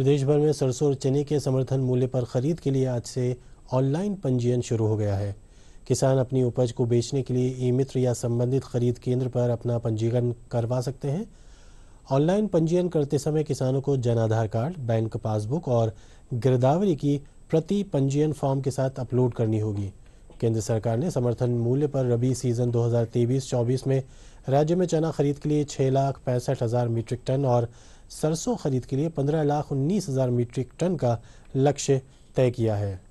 प्रदेश भर में सरसों और चने के समर्थन मूल्य पर खरीद के लिए आज से ऑनलाइन पंजीयन शुरू हो गया है किसान अपनी उपज को बेचने के लिए ई मित्र या संबंधित खरीद केंद्र पर अपना पंजीकरण करवा सकते हैं ऑनलाइन पंजीयन करते समय किसानों को जन आधार कार्ड बैंक पासबुक और गिरदावरी की प्रति पंजीयन फॉर्म के साथ अपलोड करनी होगी केंद्र सरकार ने समर्थन मूल्य पर रबी सीजन 2023-24 में राज्य में चना खरीद के लिए छह लाख पैंसठ हज़ार मीट्रिक टन और सरसों खरीद के लिए पंद्रह लाख उन्नीस हज़ार मीट्रिक टन का लक्ष्य तय किया है